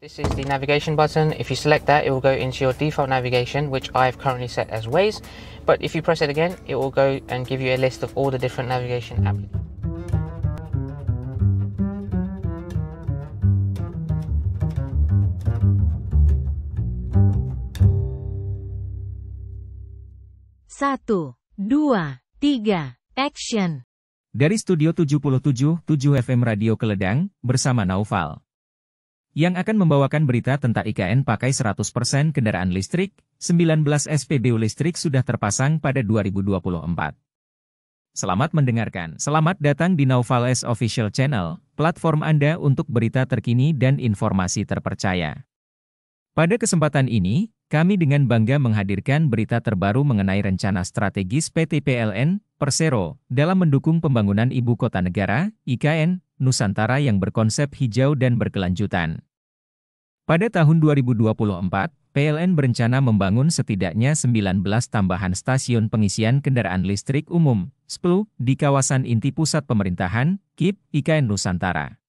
This is the navigation button. If you select that, it will go into your default navigation, which I've currently set as Waze. But if you press it again, it will go and give you a list of all the different navigation apps. Satu, dua, tiga, action. Dari Studio 77, 7 FM Radio Keledang, bersama Naufal. yang akan membawakan berita tentang IKN pakai 100% kendaraan listrik, 19 SPBU listrik sudah terpasang pada 2024. Selamat mendengarkan. Selamat datang di Naufal S Official Channel, platform Anda untuk berita terkini dan informasi terpercaya. Pada kesempatan ini, kami dengan bangga menghadirkan berita terbaru mengenai rencana strategis PT PLN, Persero, dalam mendukung pembangunan Ibu Kota Negara, IKN, Nusantara yang berkonsep hijau dan berkelanjutan. Pada tahun 2024, PLN berencana membangun setidaknya 19 tambahan stasiun pengisian kendaraan listrik umum, 10, di kawasan inti pusat pemerintahan, KIP, IKN Nusantara.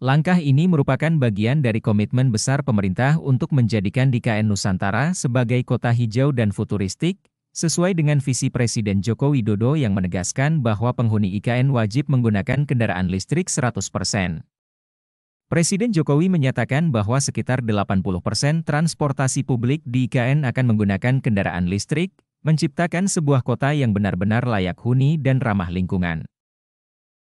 Langkah ini merupakan bagian dari komitmen besar pemerintah untuk menjadikan DKN Nusantara sebagai kota hijau dan futuristik, sesuai dengan visi Presiden Joko Widodo yang menegaskan bahwa penghuni IKN wajib menggunakan kendaraan listrik 100%. Presiden Jokowi menyatakan bahwa sekitar 80% transportasi publik di IKN akan menggunakan kendaraan listrik, menciptakan sebuah kota yang benar-benar layak huni dan ramah lingkungan.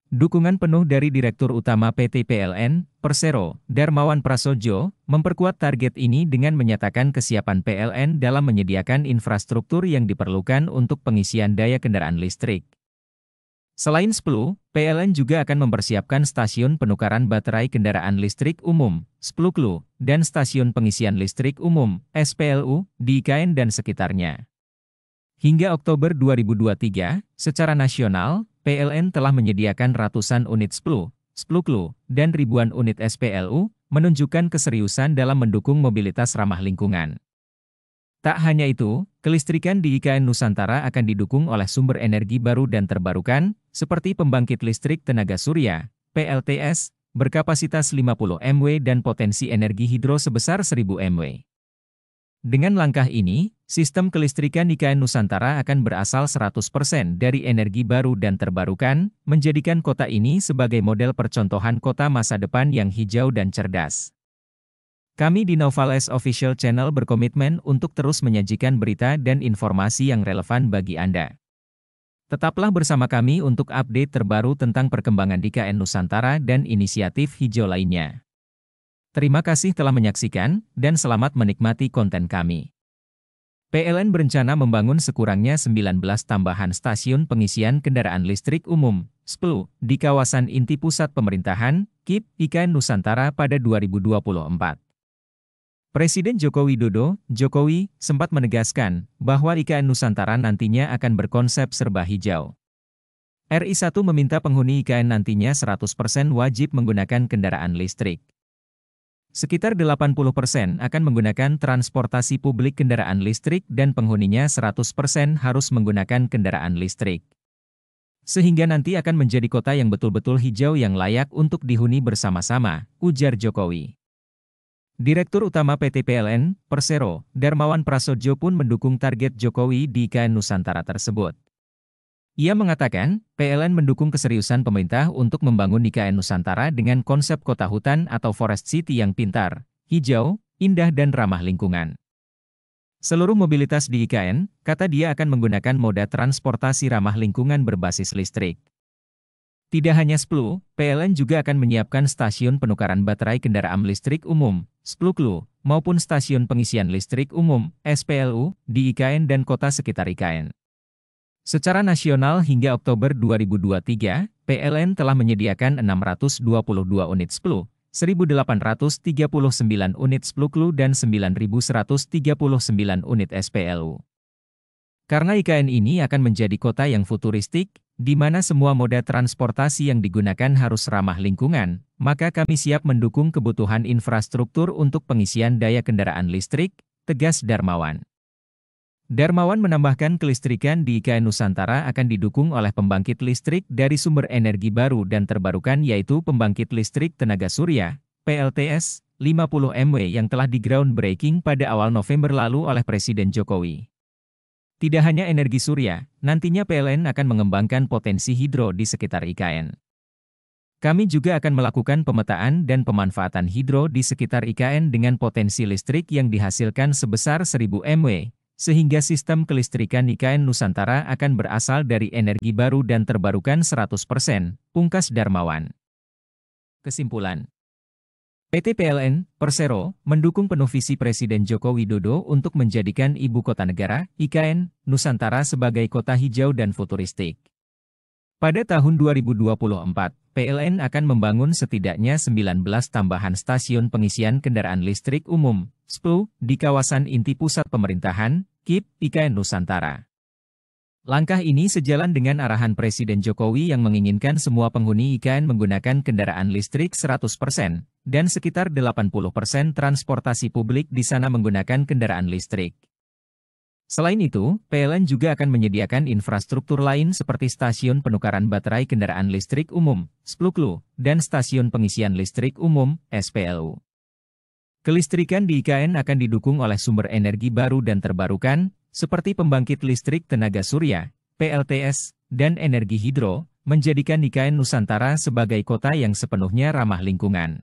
Dukungan penuh dari Direktur Utama PT PLN, Persero, Darmawan Prasojo, memperkuat target ini dengan menyatakan kesiapan PLN dalam menyediakan infrastruktur yang diperlukan untuk pengisian daya kendaraan listrik. Selain 10, PLN juga akan mempersiapkan stasiun penukaran baterai kendaraan listrik umum, 10 KLU, dan stasiun pengisian listrik umum, SPLU, di IKN dan sekitarnya. Hingga Oktober 2023, secara nasional, PLN telah menyediakan ratusan unit SPLU, KLU, dan ribuan unit SPLU, menunjukkan keseriusan dalam mendukung mobilitas ramah lingkungan. Tak hanya itu, kelistrikan di IKN Nusantara akan didukung oleh sumber energi baru dan terbarukan, seperti pembangkit listrik tenaga surya, PLTS, berkapasitas 50 MW dan potensi energi hidro sebesar 1000 MW. Dengan langkah ini, sistem kelistrikan di IKN Nusantara akan berasal 100% dari energi baru dan terbarukan, menjadikan kota ini sebagai model percontohan kota masa depan yang hijau dan cerdas. Kami di Novales Official Channel berkomitmen untuk terus menyajikan berita dan informasi yang relevan bagi Anda. Tetaplah bersama kami untuk update terbaru tentang perkembangan di KN Nusantara dan inisiatif hijau lainnya. Terima kasih telah menyaksikan, dan selamat menikmati konten kami. PLN berencana membangun sekurangnya 19 tambahan stasiun pengisian kendaraan listrik umum, 10, di kawasan inti pusat pemerintahan, KIP, IKN Nusantara pada 2024. Presiden Joko Widodo, Jokowi, sempat menegaskan bahwa IKN Nusantara nantinya akan berkonsep serba hijau. RI1 meminta penghuni IKN nantinya 100% wajib menggunakan kendaraan listrik. Sekitar 80% akan menggunakan transportasi publik kendaraan listrik dan penghuninya 100% harus menggunakan kendaraan listrik. Sehingga nanti akan menjadi kota yang betul-betul hijau yang layak untuk dihuni bersama-sama, ujar Jokowi. Direktur Utama PT PLN, Persero, Darmawan Prasojo pun mendukung target Jokowi di IKN Nusantara tersebut. Ia mengatakan, PLN mendukung keseriusan pemerintah untuk membangun IKN Nusantara dengan konsep kota hutan atau forest city yang pintar, hijau, indah dan ramah lingkungan. Seluruh mobilitas di IKN, kata dia akan menggunakan moda transportasi ramah lingkungan berbasis listrik. Tidak hanya SPLU, PLN juga akan menyiapkan stasiun penukaran baterai kendaraan listrik umum, SPLUKLU, maupun stasiun pengisian listrik umum, SPLU, di IKN dan kota sekitar IKN. Secara nasional hingga Oktober 2023, PLN telah menyediakan 622 unit SPLU, 1.839 unit SPLUKLU dan 9.139 unit SPLU. Karena IKN ini akan menjadi kota yang futuristik, di mana semua moda transportasi yang digunakan harus ramah lingkungan, maka kami siap mendukung kebutuhan infrastruktur untuk pengisian daya kendaraan listrik, tegas Darmawan. Darmawan menambahkan kelistrikan di IKN Nusantara akan didukung oleh pembangkit listrik dari sumber energi baru dan terbarukan yaitu pembangkit listrik tenaga surya, PLTS, 50 MW yang telah di groundbreaking pada awal November lalu oleh Presiden Jokowi. Tidak hanya energi surya, nantinya PLN akan mengembangkan potensi hidro di sekitar IKN. Kami juga akan melakukan pemetaan dan pemanfaatan hidro di sekitar IKN dengan potensi listrik yang dihasilkan sebesar 1000 MW, sehingga sistem kelistrikan IKN Nusantara akan berasal dari energi baru dan terbarukan 100%, pungkas Darmawan. Kesimpulan PT PLN, Persero, mendukung penuh visi Presiden Joko Widodo untuk menjadikan Ibu Kota Negara, IKN, Nusantara sebagai kota hijau dan futuristik. Pada tahun 2024, PLN akan membangun setidaknya 19 tambahan stasiun pengisian kendaraan listrik umum, SPU, di kawasan inti pusat pemerintahan, KIP IKN Nusantara. Langkah ini sejalan dengan arahan Presiden Jokowi yang menginginkan semua penghuni IKN menggunakan kendaraan listrik 100%, dan sekitar 80% transportasi publik di sana menggunakan kendaraan listrik. Selain itu, PLN juga akan menyediakan infrastruktur lain seperti stasiun penukaran baterai kendaraan listrik umum, Spluklu, dan stasiun pengisian listrik umum, SPLU. Kelistrikan di IKN akan didukung oleh sumber energi baru dan terbarukan, seperti pembangkit listrik tenaga surya, PLTS, dan energi hidro, menjadikan IKN Nusantara sebagai kota yang sepenuhnya ramah lingkungan.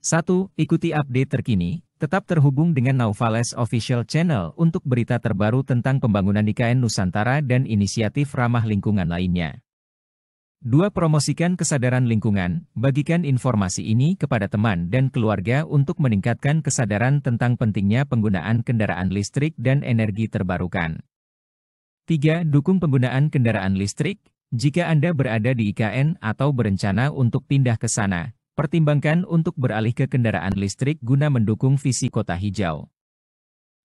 1. Ikuti update terkini, tetap terhubung dengan Naufales Official Channel untuk berita terbaru tentang pembangunan IKN Nusantara dan inisiatif ramah lingkungan lainnya. 2. Promosikan kesadaran lingkungan, bagikan informasi ini kepada teman dan keluarga untuk meningkatkan kesadaran tentang pentingnya penggunaan kendaraan listrik dan energi terbarukan. 3. Dukung penggunaan kendaraan listrik, jika Anda berada di IKN atau berencana untuk pindah ke sana, pertimbangkan untuk beralih ke kendaraan listrik guna mendukung visi kota hijau.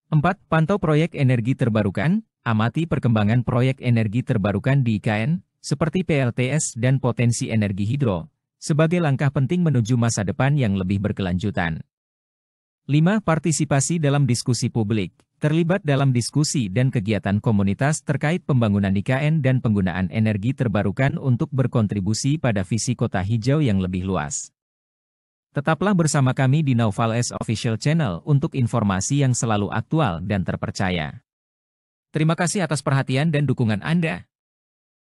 4. Pantau proyek energi terbarukan, amati perkembangan proyek energi terbarukan di IKN, seperti PLTS dan potensi energi hidro, sebagai langkah penting menuju masa depan yang lebih berkelanjutan. 5. Partisipasi dalam diskusi publik, terlibat dalam diskusi dan kegiatan komunitas terkait pembangunan IKN dan penggunaan energi terbarukan untuk berkontribusi pada visi kota hijau yang lebih luas. Tetaplah bersama kami di Naufal S Official Channel untuk informasi yang selalu aktual dan terpercaya. Terima kasih atas perhatian dan dukungan Anda.